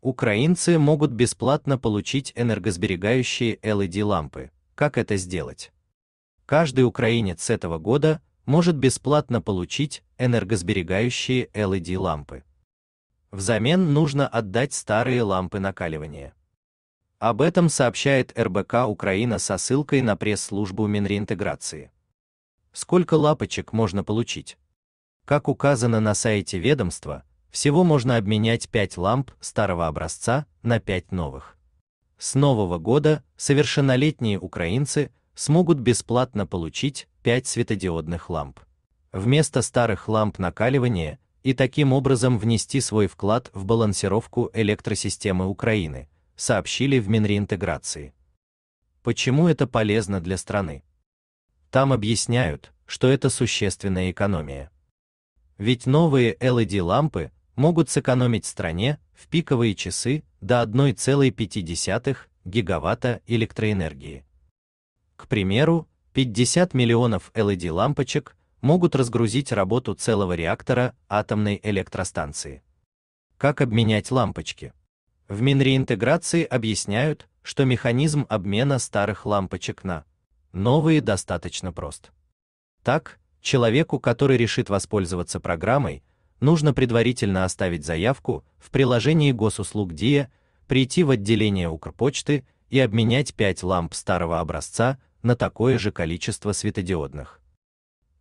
Украинцы могут бесплатно получить энергосберегающие LED-лампы. Как это сделать? Каждый украинец с этого года может бесплатно получить энергосберегающие LED-лампы. Взамен нужно отдать старые лампы накаливания. Об этом сообщает РБК Украина со ссылкой на пресс-службу Минреинтеграции. Сколько лапочек можно получить? Как указано на сайте ведомства, всего можно обменять 5 ламп старого образца на 5 новых. С нового года совершеннолетние украинцы смогут бесплатно получить 5 светодиодных ламп. Вместо старых ламп накаливания и таким образом внести свой вклад в балансировку электросистемы Украины, сообщили в Минреинтеграции. Почему это полезно для страны? Там объясняют, что это существенная экономия. Ведь новые LED-лампы могут сэкономить стране в пиковые часы до 1,5 гигаватта электроэнергии. К примеру, 50 миллионов LED-лампочек могут разгрузить работу целого реактора атомной электростанции. Как обменять лампочки? В Минреинтеграции объясняют, что механизм обмена старых лампочек на новые достаточно прост. Так, человеку, который решит воспользоваться программой, нужно предварительно оставить заявку в приложении госуслуг ДИА, прийти в отделение Укрпочты и обменять 5 ламп старого образца на такое же количество светодиодных.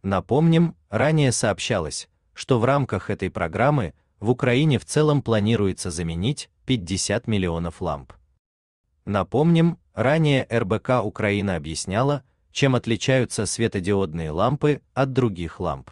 Напомним, ранее сообщалось, что в рамках этой программы в Украине в целом планируется заменить 50 миллионов ламп. Напомним, ранее РБК Украина объясняла, чем отличаются светодиодные лампы от других ламп.